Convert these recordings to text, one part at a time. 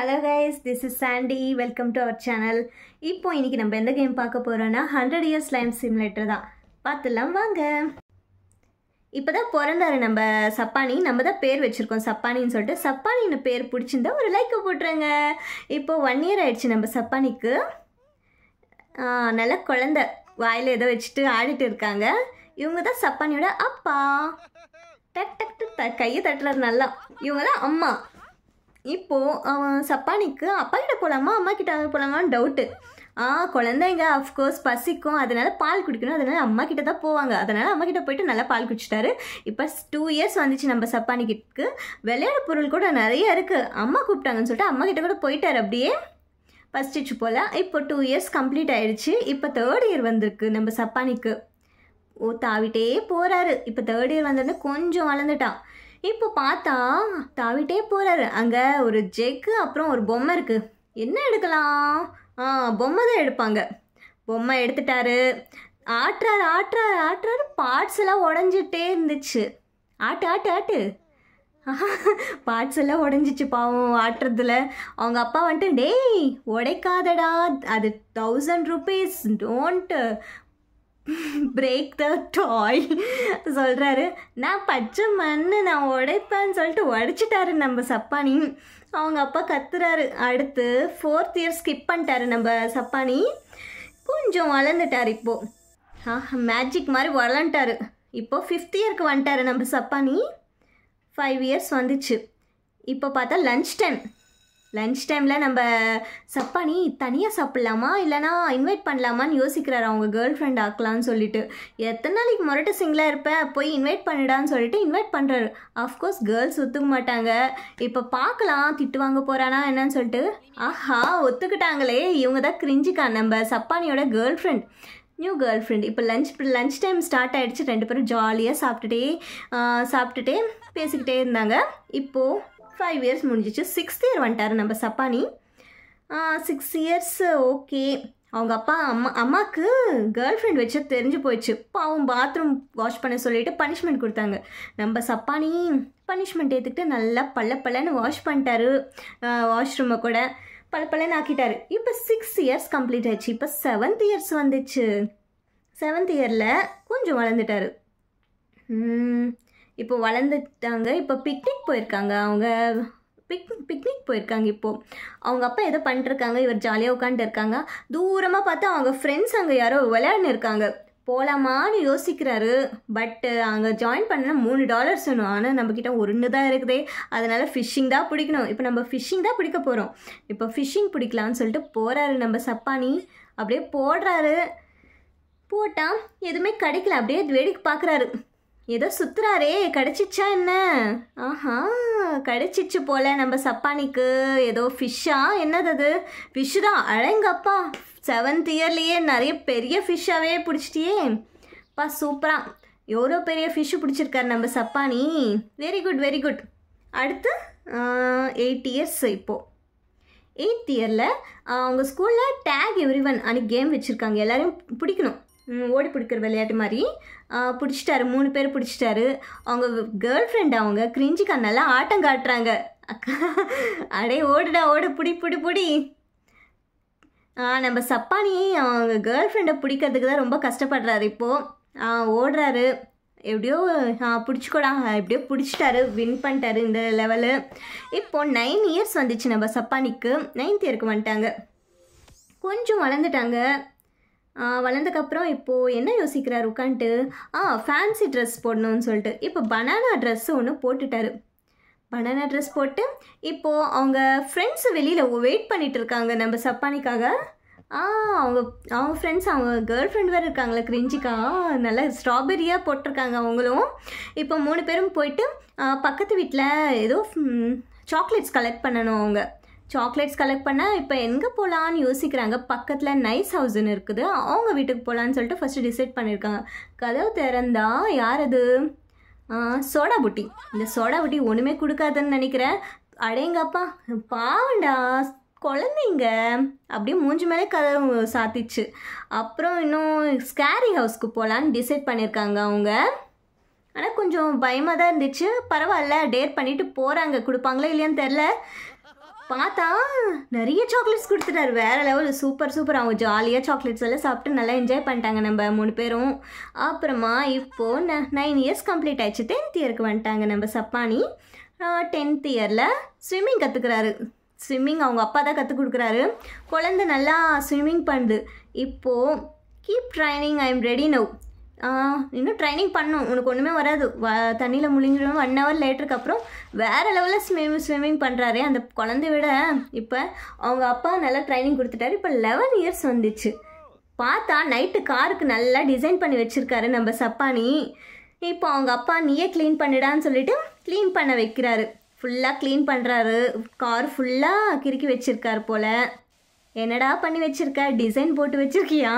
hello guys this is Sandy welcome to our channel இப்போ இன்றைக்கி நம்ம எந்த கேம் பார்க்க போகிறோன்னா ஹண்ட்ரட் இயர்ஸ் லைம் சிமுலேட்டர் தான் பார்த்துலாம் வாங்க இப்போ தான் பிறந்தாரு நம்ம சப்பானி நம்ம தான் பேர் வச்சுருக்கோம் சப்பானின்னு சொல்லிட்டு சப்பானின்னு பேர் பிடிச்சிருந்தா ஒரு லைக்கை போட்டுருங்க இப்போ ஒன் இயர் ஆயிடுச்சு நம்ம சப்பானிக்கு நல்ல குழந்த வாயில் ஏதோ வச்சுட்டு ஆடிட்டு இருக்காங்க இவங்க தான் சப்பானியோட அப்பா டக் டக் டக் கையை தட்டுறாரு நல்லா இவங்க தான் அம்மா இப்போது அவன் சப்பானிக்கு அப்பா கிட்ட போகலாமா அம்மா கிட்ட போகலாமான்னு டவுட்டு ஆ குழந்தைங்க அஃப்கோர்ஸ் பசிக்கும் அதனால் பால் குடிக்கணும் அதனால் அம்மா கிட்ட தான் போவாங்க அதனால் அம்மா கிட்ட போயிட்டு நல்லா பால் குடிச்சிட்டாரு இப்போ டூ இயர்ஸ் வந்துச்சு நம்ம சப்பானிக்கு விளையாட பொருள் கூட நிறைய இருக்குது அம்மா கூப்பிட்டாங்கன்னு சொல்லிட்டு அம்மா கிட்ட கூட போயிட்டார் அப்படியே ஃபஸ்ட் ஸ்டிச் போல் இப்போ டூ இயர்ஸ் கம்ப்ளீட் ஆயிடுச்சு இப்போ தேர்ட் இயர் வந்திருக்கு நம்ம சப்பானிக்கு ஓ தாவிட்டே போகிறாரு இப்போ தேர்ட் இயர் வந்தோடனே கொஞ்சம் வளர்ந்துட்டான் இப்போ பார்த்தா தாவிட்டே போகிறாரு அங்கே ஒரு ஜெக்கு அப்புறம் ஒரு பொம்மை இருக்குது என்ன எடுக்கலாம் ஆ பொம்மை தான் எடுப்பாங்க பொம்மை எடுத்துட்டாரு ஆட்டுறாரு ஆட்டுறாரு ஆட்டுறாரு பார்ட்ஸ் எல்லாம் உடஞ்சிட்டே இருந்துச்சு ஆட்டு ஆட்டு ஆட்டு பார்ட்ஸ் எல்லாம் உடஞ்சிச்சு பாவம் ஆட்டுறதுல அவங்க அப்பா வந்துட்டு டேய் உடைக்காதடா அது thousand rupees don't break the toy சொல்கிறாரு நான் பச்சை மண்ணு நான் உடைப்பேன்னு சொல்லிட்டு உடைச்சிட்டாரு நம்ம சப்பானி அவங்க அப்பா கத்துறாரு அடுத்து ஃபோர்த் இயர் ஸ்கிப் பண்ணிட்டாரு நம்ம சப்பானி கொஞ்சம் வளர்ந்துட்டார் இப்போது மேஜிக் மாதிரி வளர்ந்துட்டார் இப்போது ஃபிஃப்த் இயருக்கு வந்துட்டார் நம்ம சப்பானி ஃபைவ் இயர்ஸ் வந்துச்சு இப்போ பார்த்தா லன்ச் டைம் லன்ச் டைமில் நம்ம சப்பானி தனியாக சாப்பிட்லாமா இல்லைனா இன்வைட் பண்ணலாமான்னு யோசிக்கிறார் அவங்க கேர்ள் ஃப்ரெண்ட் ஆக்கலான்னு சொல்லிட்டு எத்தனை நாளைக்கு மொரட்ட சிங்கிளாக இருப்பேன் போய் இன்வைட் பண்ணிடான்னு சொல்லிட்டு இன்வைட் பண்ணுறாரு ஆஃப்கோர்ஸ் கேர்ள்ஸ் ஒத்துக்க மாட்டாங்க இப்போ பார்க்கலாம் திட்டு வாங்க போகிறானா என்னன்னு சொல்லிட்டு ஆஹா ஒத்துக்கிட்டாங்களே இவங்க தான் கிரிஞ்சிக்கா நம்ம சப்பானியோட girl friend new girl friend இப்போ லன்ச் லஞ்ச் டைம் ஸ்டார்ட் ஆகிடுச்சு ரெண்டு பேரும் ஜாலியாக சாப்பிட்டுட்டே சாப்பிட்டுட்டே பேசிக்கிட்டே இருந்தாங்க இப்போது ஃபைவ் இயர்ஸ் முடிஞ்சிச்சு சிக்ஸ்த் இயர் வந்துட்டார் நம்ம சப்பானி சிக்ஸ் இயர்ஸ் ஓகே அவங்க அப்பா அம்மா அம்மாவுக்கு கேர்ள் ஃப்ரெண்ட் வச்சு தெரிஞ்சு போயிடுச்சு பாவம் பாத்ரூம் வாஷ் பண்ண சொல்லிட்டு பனிஷ்மெண்ட் கொடுத்தாங்க நம்ம சப்பானி பனிஷ்மெண்ட் ஏற்றுக்கிட்டு நல்லா பல்ல பல்லன்னு வாஷ் பண்ணிட்டாரு வாஷ்ரூமை கூட பல பல்லன்னு ஆக்கிட்டாரு இப்போ சிக்ஸ் இயர்ஸ் கம்ப்ளீட் ஆயிடுச்சு இப்போ செவன்த் இயர்ஸ் வந்துச்சு செவன்த் இயரில் கொஞ்சம் வளர்ந்துட்டார் இப்போ வளர்ந்துட்டாங்க இப்போ பிக்னிக் போயிருக்காங்க அவங்க பிக்னிக் பிக்னிக் போயிருக்காங்க இப்போது அவங்க அப்பா ஏதோ பண்ணிட்டுருக்காங்க இவர் ஜாலியாக உட்காந்து இருக்காங்க தூரமாக பார்த்து அவங்க ஃப்ரெண்ட்ஸ் அங்கே யாரோ விளையாடுன்னு இருக்காங்க போகலாமான்னு யோசிக்கிறாரு பட்டு அங்கே ஜாயின் பண்ண மூணு டாலர்ஸ் வேணும் ஆனால் நம்மக்கிட்ட ஒன்று தான் இருக்குதே அதனால் ஃபிஷ்ஷிங் தான் பிடிக்கணும் இப்போ நம்ம ஃபிஷ்ஷிங் தான் பிடிக்க போகிறோம் இப்போ ஃபிஷ்ஷிங் பிடிக்கலான்னு சொல்லிட்டு போகிறாரு நம்ம சப்பானி அப்படியே போடுறாரு போட்டால் எதுவுமே கிடைக்கல அப்படியே வேடிக்கை பார்க்குறாரு ஏதோ சுத்துறாரே கிடச்சிச்சா என்ன ஆஹா கிடச்சிச்சு போல நம்ம சப்பானிக்கு ஏதோ ஃபிஷ்ஷா என்னது அது ஃபிஷ்ஷு தான் அழங்கப்பா செவன்த் இயர்லேயே நிறைய பெரிய ஃபிஷ்ஷாகவே பிடிச்சிட்டியே பா சூப்பராக எவ்வளோ பெரிய ஃபிஷ்ஷு பிடிச்சிருக்காரு நம்ம Sappani very good very good அடுத்து எயிட் இயர்ஸ் இப்போது எயித் இயரில் அவங்க ஸ்கூலில் டேக் எவ்ரி ஒன் அன்னைக்கு கேம் வச்சுருக்காங்க எல்லோரும் பிடிக்கணும் ஓடி பிடிக்கிற விளையாட்டு மாதிரி பிடிச்சிட்டாரு மூணு பேர் பிடிச்சிட்டாரு அவங்க கேர்ள் ஃப்ரெண்ட் அவங்க கிரிஞ்சி கண்ணால் ஆட்டம் காட்டுறாங்க அக்கா அடே ஓடுடா ஓடு பிடி பிடி பிடி நம்ம சப்பானி அவங்க கேர்ள் ஃப்ரெண்டை பிடிக்கிறதுக்கு தான் ரொம்ப கஷ்டப்படுறாரு இப்போது ஓடுறாரு எப்படியோ பிடிச்சிக்கூடா எப்படியோ பிடிச்சிட்டாரு வின் பண்ணிட்டாரு இந்த லெவலு இப்போது நைன் இயர்ஸ் வந்துச்சு நம்ம சப்பானிக்கு நைன்த் இயருக்கு வந்துட்டாங்க கொஞ்சம் வளர்ந்துட்டாங்க வளர்ந்தக்கப்புறம் இப்போது என்ன யோசிக்கிறார் உட்காந்துட்டு ஆ ஃபேன்சி ட்ரெஸ் போடணும்னு சொல்லிட்டு இப்போ பனானா ட்ரெஸ்ஸு ஒன்று போட்டுட்டாரு பனானா ட்ரெஸ் போட்டு இப்போது அவங்க ஃப்ரெண்ட்ஸு வெளியில் வெயிட் பண்ணிகிட்டு இருக்காங்க நம்ம சப்பானிக்காக ஆ அவங்க அவங்க ஃப்ரெண்ட்ஸ் அவங்க கேர்ள் ஃப்ரெண்ட் வேறு இருக்காங்களே கிரிஞ்சிக்கா நல்லா ஸ்ட்ராபெரியாக போட்டிருக்காங்க அவங்களும் இப்போ மூணு பேரும் போயிட்டு பக்கத்து வீட்டில் ஏதோ சாக்லேட்ஸ் கலெக்ட் பண்ணணும் அவங்க சாக்லேட்ஸ் கலெக்ட் பண்ண இப்போ எங்கே போகலான்னு யோசிக்கிறாங்க பக்கத்தில் நைஸ் ஹவுஸ்ன்னு இருக்குது அவங்க வீட்டுக்கு போகலான்னு சொல்லிட்டு ஃபஸ்ட்டு டிசைட் பண்ணியிருக்காங்க கதவு திறந்தா யார் அது சோடா புட்டி இந்த சோடா புட்டி ஒன்றுமே கொடுக்காதுன்னு நினைக்கிறேன் அடேங்கப்பா பாவண்டா குழந்தைங்க அப்படியே மூஞ்சி மேலே கதவு சாத்திச்சு அப்புறம் இன்னும் ஸ்கேரி ஹவுஸ்க்கு போகலான்னு டிசைட் பண்ணியிருக்காங்க அவங்க ஆனால் கொஞ்சம் பயமாக தான் இருந்துச்சு பரவாயில்ல டேட் பண்ணிவிட்டு போகிறாங்க கொடுப்பாங்களா இல்லையான்னு தெரில பார்த்தா நிறைய சாக்லேட்ஸ் கொடுத்துட்டார் வேற லெவல் சூப்பர் சூப்பர் அவங்க ஜாலியாக சாக்லேட்ஸ் எல்லாம் சாப்பிட்டு நல்லா என்ஜாய் பண்ணிட்டாங்க நம்ம மூணு பேரும் அப்புறமா இப்போது நைன் இயர்ஸ் கம்ப்ளீட் ஆயிடுச்சு டென்த் இயருக்கு வந்துட்டாங்க நம்ம சப்பானி டென்த் இயரில் ஸ்விம்மிங் கற்றுக்குறாரு ஸ்விம்மிங் அவங்க அப்பா தான் கற்றுக் கொடுக்குறாரு குழந்த நல்லா ஸ்விம்மிங் பண்ணுது இப்போது keep training I am ready now இன்னும் ட்ரைனிங் பண்ணும் உனக்கு ஒன்றுமே வராது வ தண்ணியில் முழுங்கிடும் ஒன் ஹவர் லேட்டருக்கு அப்புறம் வேறு லெவலில் ஸ்விம் ஸ்விம்மிங் பண்ணுறாரு அந்த குழந்தை விட இப்போ அவங்க அப்பா நல்லா ட்ரைனிங் கொடுத்துட்டாரு இப்போ லெவன் இயர்ஸ் வந்துச்சு பார்த்தா நைட்டு காருக்கு நல்லா டிசைன் பண்ணி வச்சுருக்காரு நம்ம சப்பானி இப்போ அவங்க அப்பா நீயே க்ளீன் பண்ணிடான்னு சொல்லிட்டு க்ளீன் பண்ண வைக்கிறாரு ஃபுல்லாக க்ளீன் பண்ணுறாரு கார் ஃபுல்லாக கிறுக்கி வச்சுருக்காரு போல் என்னடா பண்ணி வச்சுருக்க டிசைன் போட்டு வச்சுருக்கியா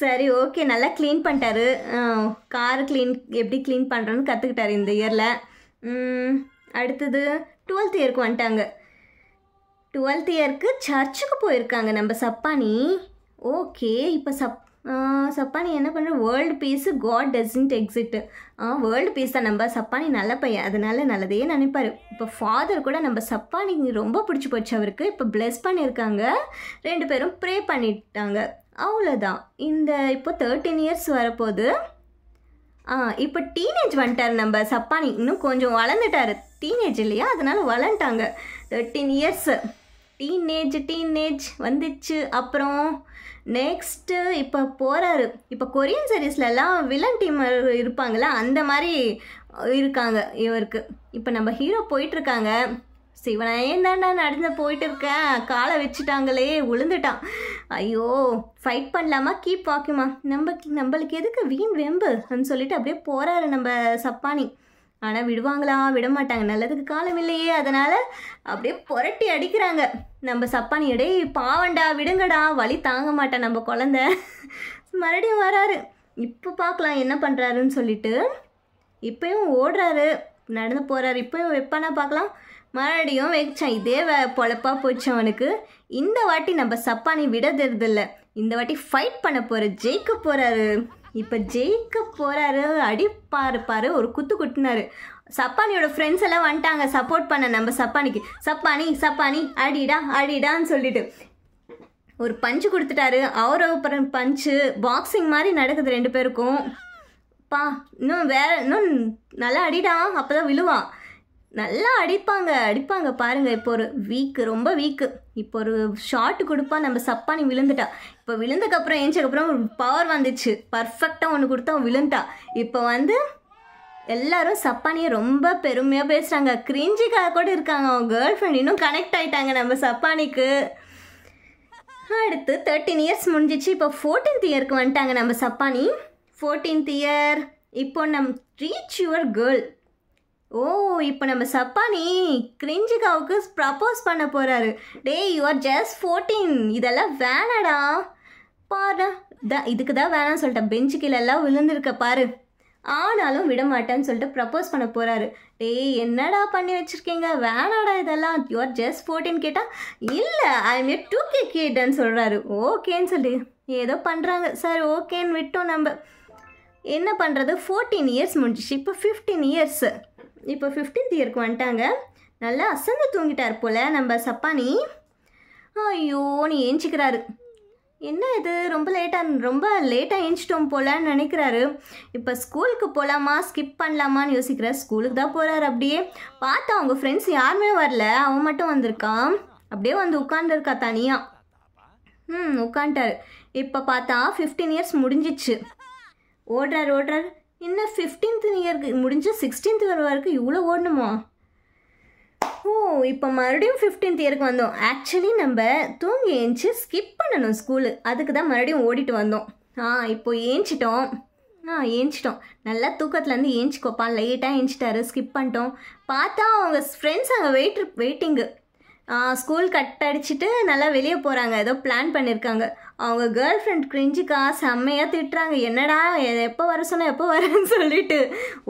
சரி ஓகே நல்லா க்ளீன் பண்ணிட்டாரு கார் க்ளீன் எப்படி க்ளீன் பண்ணுறோன்னு கற்றுக்கிட்டாரு இந்த இயரில் அடுத்தது டுவெல்த் இயருக்கு வந்துட்டாங்க டுவெல்த் இயருக்கு சர்ச்சுக்கு போயிருக்காங்க நம்ம சப்பானி ஓகே இப்போ சப் சப்பானி என்ன பண்ணுற world peace god doesn't exist world peace தான் நம்ம சப்பானி நல்ல பையன் அதனால நல்லதே நினைப்பார் இப்போ ஃபாதர் கூட நம்ம சப்பானி ரொம்ப பிடிச்சி போச்சு அவருக்கு இப்போ ப்ளெஸ் பண்ணியிருக்காங்க ரெண்டு பேரும் ப்ரே பண்ணிட்டாங்க அவ்வளோதான் இந்த இப்போ தேர்ட்டின் இயர்ஸ் வரப்போது இப்போ டீனேஜ் வந்துட்டார் நம்ம சப்பானி இன்னும் கொஞ்சம் வளர்ந்துட்டார் டீனேஜ் இல்லையா அதனால் வளர்ந்துட்டாங்க தேர்ட்டின் இயர்ஸு டீனேஜ் டீனேஜ் வந்துச்சு அப்புறம் நெக்ஸ்ட்டு இப்போ போகிறாரு இப்போ கொரியன் சீரீஸ்லலாம் வில்லன் டீம் இருப்பாங்களா அந்த மாதிரி இருக்காங்க இவருக்கு இப்போ நம்ம ஹீரோ போயிட்டுருக்காங்க சிவனா ஏன் தாண்டா நடந்து போயிட்டு இருக்கேன் காலை வச்சுட்டாங்களே விழுந்துட்டான் ஐயோ ஃபைட் பண்ணலாமா கீப் வாக்குமா நம்ம நம்மளுக்கு எதுக்கு வீண் வெம்பு அப்படின்னு சொல்லிட்டு அப்படியே போகிறாரு நம்ம சப்பானி ஆனால் விடுவாங்களா விடமாட்டாங்க நல்லதுக்கு காலம் இல்லையே அதனால் அப்படியே புரட்டி அடிக்கிறாங்க நம்ம சப்பானி எடே பாவண்டா விடுங்கடா வழி தாங்க மாட்டேன் நம்ம குழந்த மறுபடியும் வராரு இப்போ பார்க்கலாம் என்ன பண்ணுறாருன்னு சொல்லிட்டு இப்போயும் ஓடுறாரு நடந்து போகிறாரு இப்போயும் வைப்பானா பார்க்கலாம் மறுபடியும் வைச்சான் இதே வ பொழப்பாக போச்சு அவனுக்கு இந்த வாட்டி நம்ம சப்பானி விடதில்லை இந்த வாட்டி ஃபைட் பண்ண போகிற ஜெயிக்க போகிறாரு இப்போ ஜெயிக்க போகிறாரு அடிப்பாருப்பாரு ஒரு குத்து குட்டினாரு சப்பானியோட ஃப்ரெண்ட்ஸ் எல்லாம் வந்துட்டாங்க சப்போர்ட் பண்ண நம்ம சப்பானிக்கு சப்பானி சப்பானி அடிடா அடிடான்னு சொல்லிட்டு ஒரு பஞ்சு கொடுத்துட்டாரு அவரோ அப்புறம் பஞ்சு பாக்ஸிங் மாதிரி நடக்குது ரெண்டு பேருக்கும் பா இன்னும் வேற இன்னும் நல்லா அடிடா அப்போ தான் விழுவான் நல்லா அடிப்பாங்க அடிப்பாங்க பாருங்கள் இப்போ ஒரு வீக்கு ரொம்ப வீக்கு இப்போ ஒரு ஷார்ட் கொடுப்பா நம்ம சப்பானி விழுந்துட்டா இப்போ விழுந்தக்கப்புறம் ஏஞ்சக்கப்புறம் ஒரு பவர் வந்துச்சு பர்ஃபெக்டாக ஒன்று கொடுத்தா விழுந்துட்டா இப்போ வந்து எல்லாரும் சப்பானியை ரொம்ப பெருமையாக பேசுகிறாங்க கிரிஞ்சிக்காக கூட இருக்காங்க அவங்க கேர்ள் ஃப்ரெண்ட் இன்னும் கனெக்ட் ஆகிட்டாங்க நம்ம சப்பானிக்கு அடுத்து தேர்ட்டீன் இயர்ஸ் முடிஞ்சிச்சு இப்போ ஃபோர்டீன்த் இயருக்கு வந்துட்டாங்க நம்ம சப்பானி ஃபோர்டீன்த் இயர் இப்போ நம் ரீச் யுவர் கேர்ள் ஓ இப்போ நம்ம சப்பானி கிரிஞ்சிகாவுக்கு ப்ரப்போஸ் பண்ண போகிறாரு டே ஆர் ஜஸ்ட் ஃபோர்டீன் இதெல்லாம் வேணாடா பாரு தான் இதுக்கு தான் வேணாம்னு சொல்லிட்டேன் பெஞ்சு எல்லாம் விழுந்துருக்க பாரு ஆனாலும் விட மாட்டேன்னு சொல்லிட்டு ப்ரப்போஸ் பண்ண போகிறாரு டேய் என்னடா பண்ணி வச்சுருக்கீங்க வேணாடா இதெல்லாம் யுவர் ஜஸ்ட் ஃபோர்டீன் கேட்டால் இல்லை ஐ எம் டூ கே கேட்டேன்னு சொல்கிறாரு ஓகேன்னு சொல்லி ஏதோ பண்ணுறாங்க சார் ஓகேன்னு விட்டோம் நம்ம என்ன பண்ணுறது ஃபோர்டீன் இயர்ஸ் முடிஞ்சிச்சு இப்போ ஃபிஃப்டீன் இயர்ஸு இப்போ ஃபிஃப்டீன்த் இயருக்கு வந்துட்டாங்க நல்லா அசந்து தூங்கிட்டார் போல் நம்ம சப்பானி ஐயோ நீ ஏஞ்சிக்கிறாரு என்ன இது ரொம்ப லேட்டாக ரொம்ப லேட்டாக ஏஞ்சிட்டோம் போலான்னு நினைக்கிறாரு இப்போ ஸ்கூலுக்கு போகலாமா ஸ்கிப் பண்ணலாமான்னு யோசிக்கிறார் ஸ்கூலுக்கு தான் போகிறாரு அப்படியே பார்த்தா அவங்க ஃப்ரெண்ட்ஸ் யாருமே வரல அவன் மட்டும் வந்திருக்கான் அப்படியே வந்து உட்காந்துருக்கா தனியாக ம் உட்காந்துட்டார் இப்போ பார்த்தா ஃபிஃப்டீன் இயர்ஸ் முடிஞ்சிச்சு ஓடுறார் ஓடுறார் என்ன ஃபிஃப்டீன்த் இயருக்கு முடிஞ்சு சிக்ஸ்டீன்த் வர வரைக்கும் இவ்வளோ ஓடணுமா ஓ இப்போ மறுபடியும் ஃபிஃப்டீன்த் இயருக்கு வந்தோம் ஆக்சுவலி நம்ம தூங்கி ஏஞ்சி ஸ்கிப் பண்ணணும் ஸ்கூலு அதுக்கு தான் மறுபடியும் ஓடிட்டு வந்தோம் ஆ இப்போ ஏஞ்சிட்டோம் ஆ ஏஞ்சிட்டோம் நல்லா தூக்கத்துலேருந்து ஏஞ்சிக்கோப்பா லைட்டாக ஏஞ்சிட்டாரு ஸ்கிப் பண்ணிட்டோம் பார்த்தா அவங்க ஃப்ரெண்ட்ஸ் அங்கே வெயிட் வெயிட்டிங்கு ஸ்கூல் கட் அடிச்சுட்டு நல்லா வெளியே போகிறாங்க ஏதோ பிளான் பண்ணியிருக்காங்க அவங்க கேர்ள் ஃப்ரெண்ட் கிரிஞ்சிக்கா செம்மையாக திட்டுறாங்க என்னடா எப்போ வர சொன்னால் எப்போ வரேன்னு சொல்லிட்டு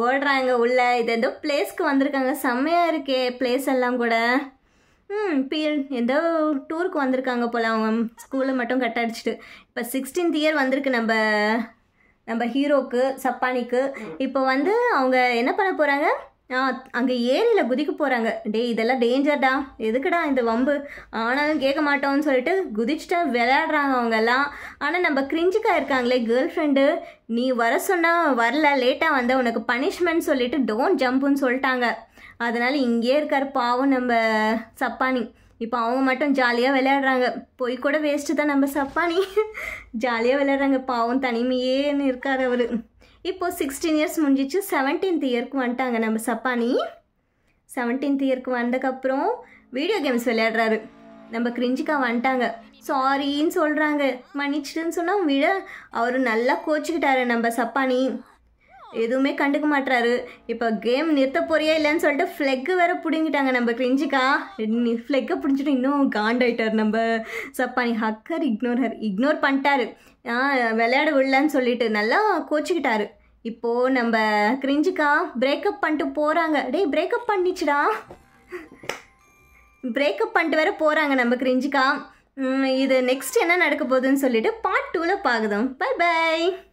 ஓடுறாங்க உள்ள இது ஏதோ பிளேஸ்க்கு வந்திருக்காங்க செம்மையாக இருக்கே பிளேஸ் எல்லாம் கூட ம் பி எந்த டூருக்கு வந்திருக்காங்க போல் அவங்க ஸ்கூலில் மட்டும் கட் அடிச்சிட்டு இப்போ சிக்ஸ்டீன்த் இயர் வந்திருக்கு நம்ம நம்ம ஹீரோக்கு சப்பானிக்கு இப்போ வந்து அவங்க என்ன பண்ண போகிறாங்க அங்கே ஏரியில் குதிக்க போகிறாங்க டே இதெல்லாம் டேஞ்சர்டா எதுக்குடா இந்த வம்பு ஆனாலும் கேட்க மாட்டோம்னு சொல்லிட்டு குதிச்சுட்டா விளையாடுறாங்க அவங்கெல்லாம் ஆனால் நம்ம கிரிஞ்சுக்கா இருக்காங்களே கேர்ள் ஃப்ரெண்டு நீ வர சொன்னால் வரல லேட்டாக வந்த உனக்கு பனிஷ்மெண்ட் சொல்லிட்டு டோன்ட் ஜம்ப்புன்னு சொல்லிட்டாங்க அதனால் இங்கேயே இருக்கார் பாவம் நம்ம சப்பானி இப்போ அவங்க மட்டும் ஜாலியாக விளையாடுறாங்க போய் கூட வேஸ்ட்டு தான் நம்ம சப்பானி ஜாலியாக விளையாடுறாங்க பாவம் தனிமையேன்னு இருக்கார் அவர் இப்போது சிக்ஸ்டீன் இயர்ஸ் முடிஞ்சிச்சு செவன்டீன்த் இயர்க்கு வந்துட்டாங்க நம்ம சப்பானி செவன்டீன்த் இயர்க்கு வந்ததுக்கப்புறம் வீடியோ கேம்ஸ் விளையாடுறாரு நம்ம கிரிஞ்சிக்கா வந்துட்டாங்க சாரின்னு சொல்கிறாங்க மன்னிச்சிட்டுன்னு சொன்னால் விழ அவர் நல்லா கோச்சிக்கிட்டாரு நம்ம சப்பானி எதுவுமே கண்டுக்க மாட்டுறாரு இப்போ கேம் நிறுத்த போறியா இல்லைன்னு சொல்லிட்டு ஃப்ளெக்கு வேற பிடுங்கிட்டாங்க நம்ம கிரிஞ்சிக்கா நீ ஃப்ளெக்கை பிடிச்சிட்டு இன்னும் காண்டாயிட்டார் நம்ம சப்பானி ஹக்கர் இக்னோர் ஹர் இக்னோர் பண்ணிட்டாரு விளையாட விடலன்னு சொல்லிட்டு நல்லா கோச்சிக்கிட்டாரு இப்போது நம்ம கிரிஞ்சிக்கா பிரேக்கப் பண்ணிட்டு போகிறாங்க டேய் பிரேக்கப் பண்ணிச்சுடா பிரேக்கப் பண்ணிட்டு வேற போகிறாங்க நம்ம கிரிஞ்சிக்கா இது நெக்ஸ்ட் என்ன நடக்க போகுதுன்னு சொல்லிட்டு பார்ட் டூவில் பார்க்குதோம் பை பை